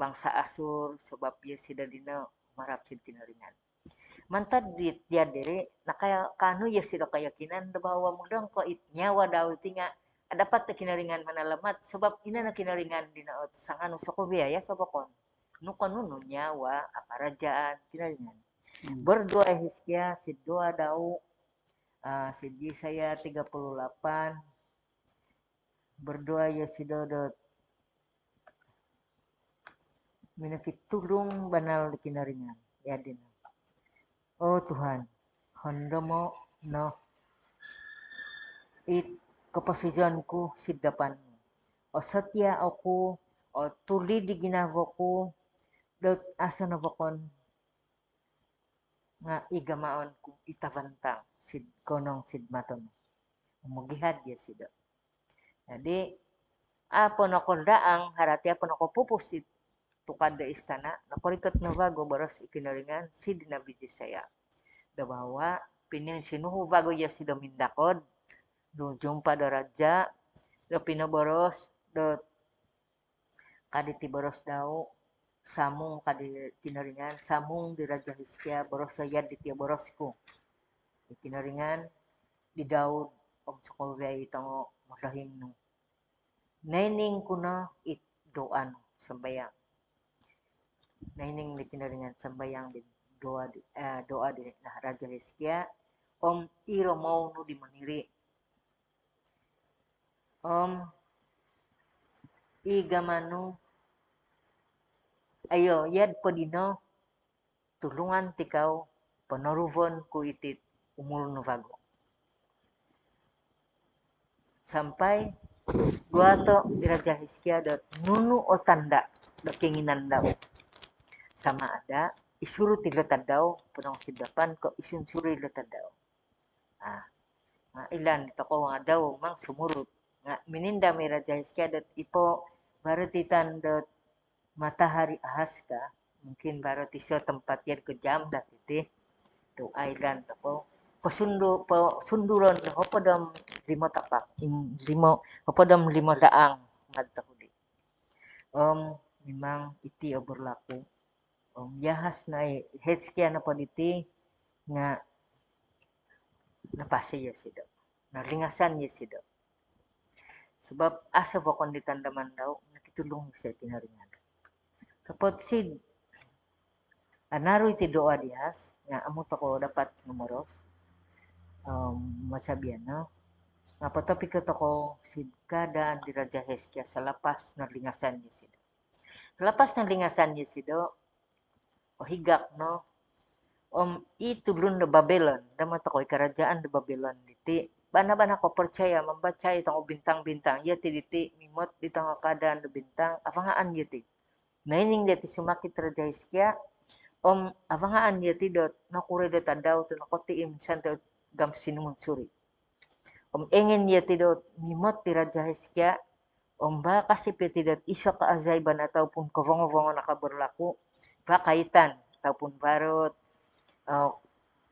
bangsa Asur sebab ya sida dina marap sid ringan. Mantad di dia ya na kaya kanu ya sida kayakinan da bahwa mudang ko it nyawa daw tinga dapat kinaringan manalamat sebab ina na kinaringan dina ot sang ya sa nukanunu nyawa aparajaan kinalinan hmm. berdoa Hizkia sidoa dau uh, tiga saya 38 berdoa ya Yesidodot minakitulong banal ya dina Oh Tuhan hondomo no it kapasijanku sidapan o oh, setia aku o oh, tuli di Dot asa navakon nga igamaon kung itabantang sid konong sidmaton. Umugihad ya sida. Jadi apon ako daang harati apon ako pupusit tukad da istana naparitot na bago baros ikinaringan si dinabidi saya. Dabawa pinin sinuhu bago ya si domindakod do jumpa da raja do pinaboros do kaditi boros daw samung kadi tinaringan samung di Raja Hiskia boros sayad di borosku di tinaringan di Daud om sukovei tango mudahin nu naining kuna it doan sembayang naining di tinaringan sembayang di doa di, eh, doa di nah, Raja Hiskia om iro mau nu di meniri om igamanu ayo yad podino, tulungan tikau penoruvon ku itit umur nuvago. Sampai gua to Raja Hiskia dot nunu otanda dot keinginan dau. Sama ada isuru tilo tadao punong sidapan ko isun suri lo tadau. Ah, ma ilan ito ko nga daw mang sumurut. Nga mininda Raja Hiskia dot ipo barutitan dot matahari ahaska mungkin baru tiso tempat kejam lah jamdat tu airan island po kosundu po sunduron hopodom lima tapak in limo hopodom limo daang ngadtahuli Om memang itu iti berlaku om yahas naik heads na apa iti nga ya sido nalingasan ya sido sebab asa bukan ditandaman daw nakitulong saya tinaringan Kepot si anaroy ti doa dias, nga ya, amo to ko dapat numeros, um, masabihan na, nga patopik ko to ko si kadaan di Raja Heskia sa lapas ng lingasan ni sid lapas lingasan ni sid o higak no, om itulun na Babylon, daman to ko ikarajaan na Babylon diti, bana bana ko percaya membaca itu bintang-bintang ya diti mimot di tengah keadaan bintang afangaan yuti iya, Naining sumakit sumakitra kya om avangaan yati dot nakure dot adaw to nakoti im santo gam suri Om engen yati dot mimot tira kya om baka sipi tidak iso kaazaiban ataupun kevongo-vongo nakaburlaku bakaitan ataupun barot uh, oh,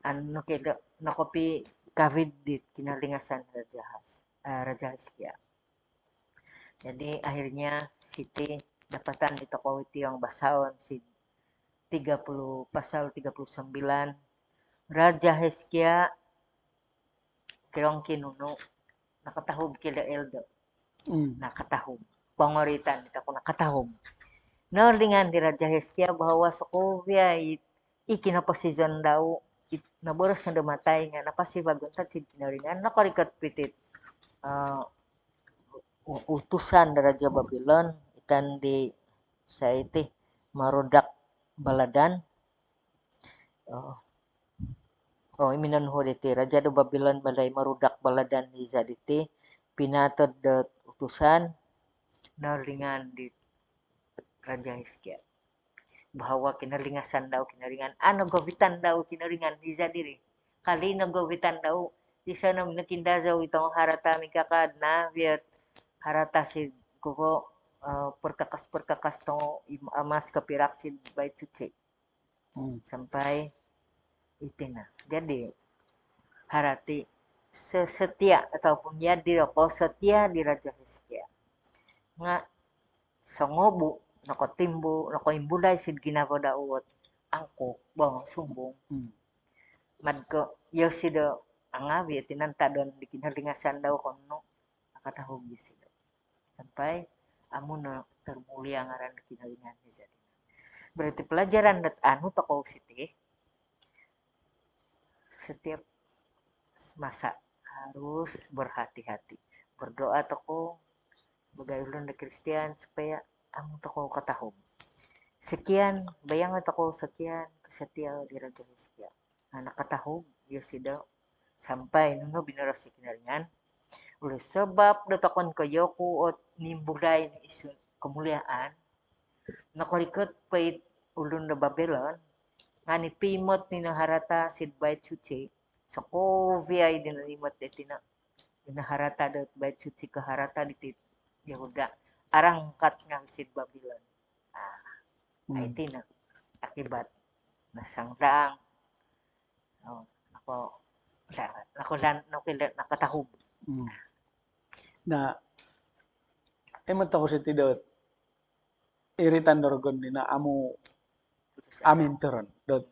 ano kaya nakopi COVID di kinalingasan Raja Has, uh, Jadi akhirnya Siti dapatkan di toko yang basaon si 30 pasal 39 Raja Heskia kirong kinuno nakatahum kila eldo hmm. Nakatahum nakatahom pangoritan dito ko nakatahom nalingan di Raja Heskia bahwa Sokovia ikinapasisan daw it, naboros na dumatay nga napasibaguntan si kinaringan nakarikat pitit uh, utusan dari Raja Babylon kan di saya Marudak baladan oh oh iminan hoditi raja do babylon badai marudak baladan di zaditi pinatod de utusan naringan di raja Hizkia bahwa kinalingasan sandau kinaringan ano gobitan daw kinaringan di zadiri kali na gobitan daw di sana nakindazaw itong harata mikakad na biat harata si kuko Eh, perkakas-perkakas tong eh, mas kapiraksi baik cuci hmm. sampai itina jadi harati setia ataupun ya di diroko setia di Raja Hizkia nga songobu nako timbu nako imbulay sid ginako uot angko bang sumbong hmm. man ko yo sida angawi tinanta don bikin halingasan daw kono akatahog sida sampai amun termulia ngaran kinalingan jadi berarti pelajaran dat anu tokoh siti setiap masa harus berhati-hati berdoa toko bagai ulun Kristian supaya amu toko ketahum sekian bayangan toko sekian kesetia di Raja anak ketahum dia sudah sampai nuno binarasi kinalingan oleh sebab datakon kayoku ot nimbudain isu kemuliaan nako pait ulun de Babylon ngani pimot ni harata sid bait suci so kovia de tina detina harata de bait suci ke harata di Yehuda arangkat ngam sid Babylon ah hmm. itina akibat nasangdaang oh, ako ako lan nakatahob hmm. na tidak iritan dorgon dina amu amin turun dot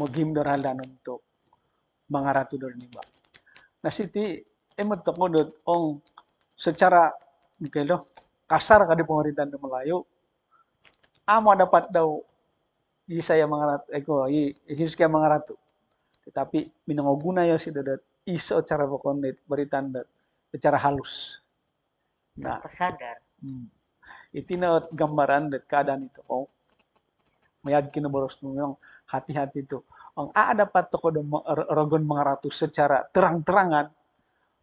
mogim dor untuk mangaratu dor niba nah siti emang tau dot ong secara mungkin loh kasar kadi pemerintahan Melayu amu dapat dau saya mangarat eko i Hizkia mangaratu tetapi guna ya si dot iso cara pokonit beritanda, secara halus nah itu eh, gambaran tersadar. keadaan itu oh, Oh. Meyakini meyakin yang hati-hati Oh, ang a dapat toko rogon mengaratu secara terang-terangan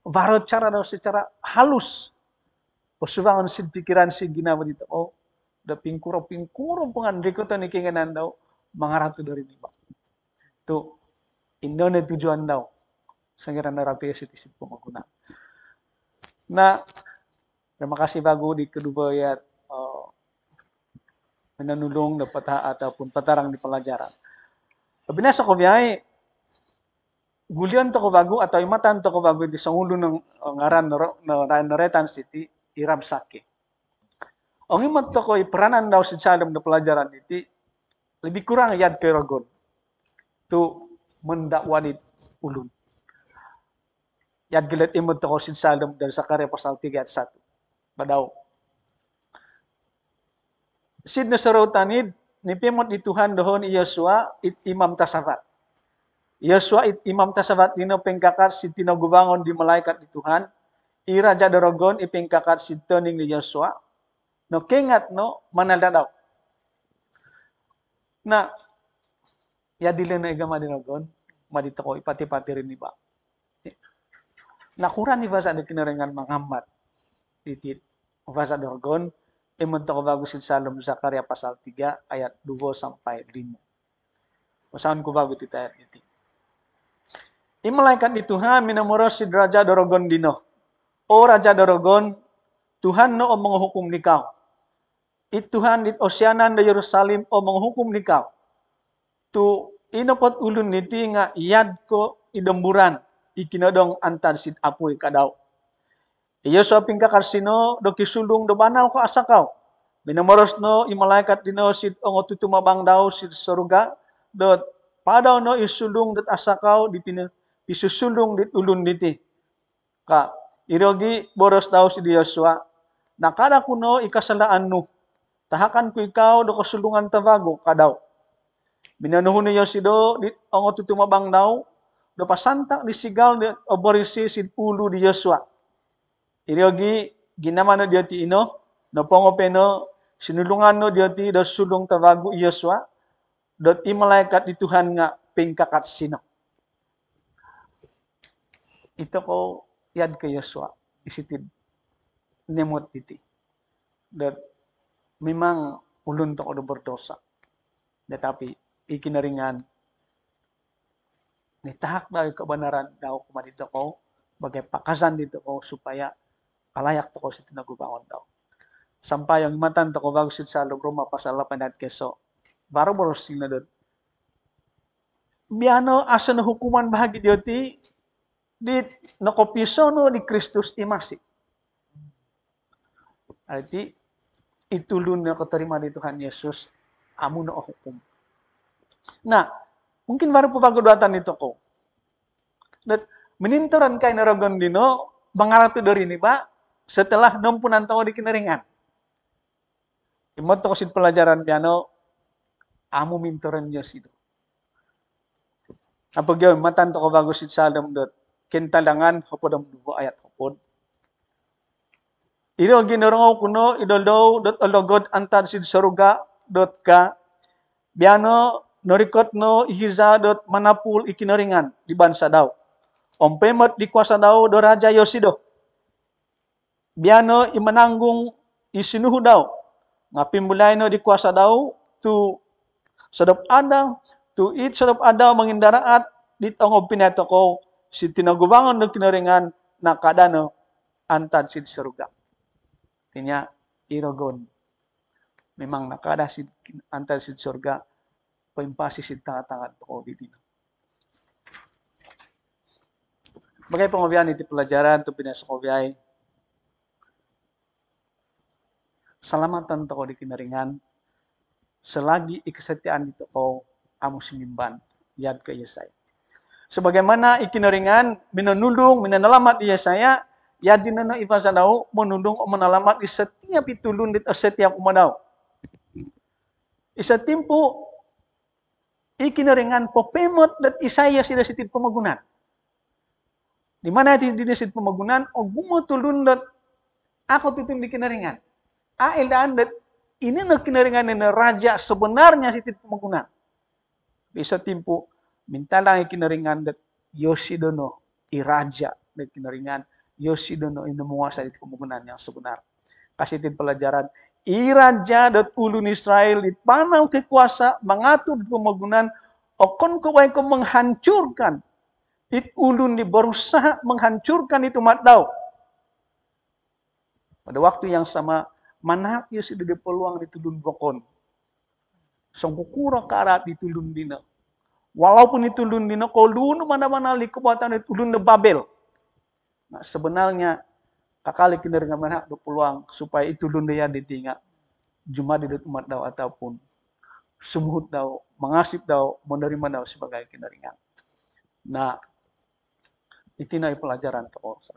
baru cara dan secara halus posubangon sin pikiran si gina begitu oh da pingkuro pingkuro pengan rikuto ni keinginan daw mengaratu dari niba tuh Indonesia tujuan daw sangiran naratu ya sitisip pengguna. nah Terima kasih bagu di kedua ya uh, dapat ataupun petarang di pelajaran. Tapi nasa ko biyay, gulion toko bagu atau imatan toko bagu di sangulo ng eh, ngaran na Noretan City, iram Saki. Ang imat toko peranan iperanan daw si pelajaran iti, lebih kurang yad perogon tu mendakwanit ulun. Yad gilat imat toko ko si dari sakarya pasal 3 at 1 badaw. Sid nasarautanid ni pimot ni Tuhan dohon ni Yosua it imam tasavat. Yosua it imam tasavat dino pengkakar si tinagubangon di malaikat ni Tuhan. Dorogon i pengkakar si tening ni Yosua. No kengat no manadadaw. Na ya dili na igama Dorogon, madito ko ipati-pati rin ni ba. Nakuran ni ba sa kinarengan manghambat titit Vasa Dorgon, Imuntong bagus salom Zakaria pasal 3 ayat 2 sampai 5. Usahan ko bago tita ayat iti. Imalaikat di Tuhan minamuros si Raja dorgon dino. O Raja dorgon Tuhan no omong menghukum nikau, It Tuhan di osyanan di Yerusalem omong menghukum nikau, Tu inopot ulun niti nga iyad ko idemburan ikinodong antar sit apoy kadaw Iyo so pingka karsino do kisulung do banal ko asa kau. Minamoros no imalaikat dino sid ongo mabang daw sid soruga do padaw no isulung dot asa kau di pina pisusulung dit ulun diti. Ka irogi boros daw sid Yosua. Nakada kuno ikasalaan nu. Tahakan kui ikaw do kasulungan tabago kadau. Minanuhun ni Yosido dit ongo mabang daw do pasanta ni sigal ni oborisi sid ulu di Yosua Iriogi ginamano dioti ino no pengopeno sinulungano dioti do sulung tawagu Yosua dot ti malaikat di Tuhan nga pingkakat sino. Ito ko yad ke Yosua isitid nemot iti Dot memang ulun to do berdosa. Tetapi ikinaringan tahak na yung kabanaran daw kumadito ko bagay pakasan dito ko supaya palayak to ko sa tinagubangon daw. Sampayong imatan to ko bago sa lugro mapasala panat keso. Baro boros na doon. Biano asa na hukuman bahagi diyo ti di nakopiso no ni Kristus imasi. Arti itulun na katarima ni Tuhan Yesus amo na hukum. Na, mungkin baru po pagodatan nito ko. That, meninturan kay naragon dino, bangarap to dari ni ba? setelah nempunan tahu di kineringan. Imot to pelajaran piano, amu mintoran Diyos ito. Apa yun, matan to ko bago sit salam dot, kintalangan, hopo ang dugo ayat hapod. Ito orang ginurungaw kuno, do dot god antar sid saruga, dot ka, piano, norikot no ihiza dot manapul ikineringan di bansa daw. Ompemat di kuasa dau do raja Yosido biano imenanggung isinuhu daw. Ngapimbulay no di kuasa daw tu sedap adaw, tu it sedap adaw mangindaraat di tangob pinato ko si tinagubangon no kinaringan kadano antad si surga. Tinya irogon. Memang nakada si antad si surga paimpasi si tangat-tangat ko di dino. Bagay pangobyan iti pelajaran tu pinasakobiyay selamatan toko di kinaringan, selagi ikesetiaan di toko amu simimban, yad ke Yesaya. Sebagaimana ikinaringan, minanulung, minanalamat di Yesaya, yad dinana ipasadau, menundung menelamat menalamat di setiap itulun eh, di setiap umadau. Isa timpo, ikinaringan popemot dat Isaya sida sitit pemagunan. Di mana di dinisit pemagunan, ogumo tulun dat aku titun di kinaringan ailanda ah, ini nakineringan ini raja sebenarnya si tipu mengguna. Bisa timpu minta lang ikineringan dat Yosidono iraja nakineringan Yosidono ini menguasai tipu menggunan yang sebenar. Kasih tim pelajaran iraja dat ulun Israel di panau kekuasa mengatur pembangunan okon kewai ko menghancurkan itu ulun di berusaha menghancurkan itu matdau. Pada waktu yang sama manhap yo sida peluang ditudun bokon. Songko kurang karat ditudun dina. Walaupun ditudun dina kolun mana-mana li kekuatan ditulun de Babel. Nah, sebenarnya kakali kini dengan manhap peluang supaya itulun dia ditinga. Juma di umat daw ataupun sumuhut daw, mengasip daw, menerima daw sebagai kineringan. Nah, itinay pelajaran to Sir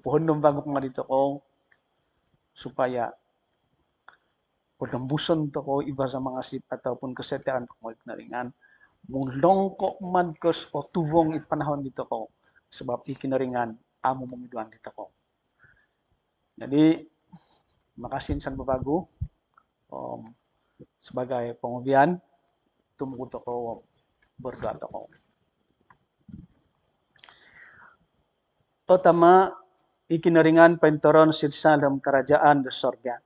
pohon bago nga dito ko supaya pagkambuson to ko iba sama mga sip ataupun kesetiaan ko mga naringan. Mulongko man kos o tuvong ipanahon dito ko sebab ikinaringan amo mong dito ko. Jadi makasin san babago um, sebagai pengobian tumbuh ko berdoa to ko. Pertama, ikinaringan pentoron sirsa dalam kerajaan di sorga.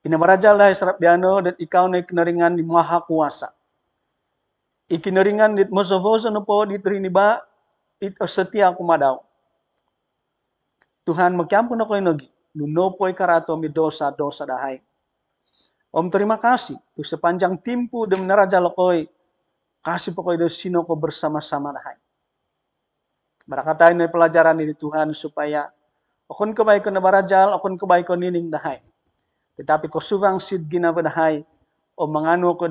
Pinamarajalah sarapyano dan ikaw na ikinaringan di maha kuasa. Ikinaringan di mosovoso no nopo di triniba it setia kumadaw. Tuhan magkiampun ako inogi. Nuno po'y karato mi dosa dosa dahay. Om terima kasih tu sepanjang timpu dan meneraja lokoy kasih pokoknya sino ko bersama-sama dahay. Barakatain dari pelajaran ini Tuhan supaya okun kebaikan barajal, okun kebaikan nining dahay. Tetapi ko subang sid ginabadahay o mangano ko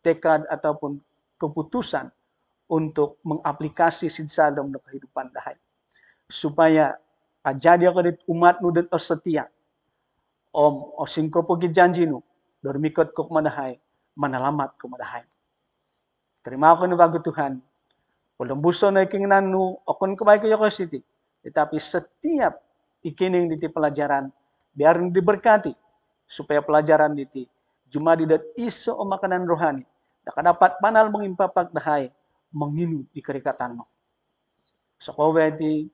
tekad ataupun keputusan untuk mengaplikasi sid sadam dalam kehidupan dahay. Supaya ajadi ako dit umat nu dit setia. Om o singko pugi janji nu dormikot ko madahay, manalamat ko Terima aku nu bago Tuhan buso na ikinginan nu akon kabay kayo Yoko city. Tetapi setiap ikining diti pelajaran biar diberkati supaya pelajaran diti cuma didat iso o makanan rohani dapat panal mengimpapak dahai menginu di kerikatan mo. So wedi,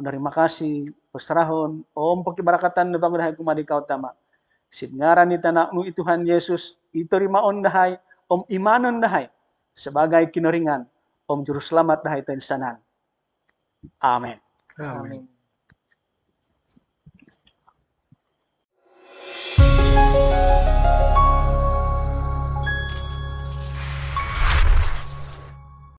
menerima kasih, pesrahon, om pakibarakatan na bangun dahay kumadi kau tama. Sidngaran ni tanak itu Tuhan Yesus, ito rimaon dahay, om imanon dahay, sebagai kinaringan Om Juru Selamat dah itu insanan. Amin. Amin. Amin.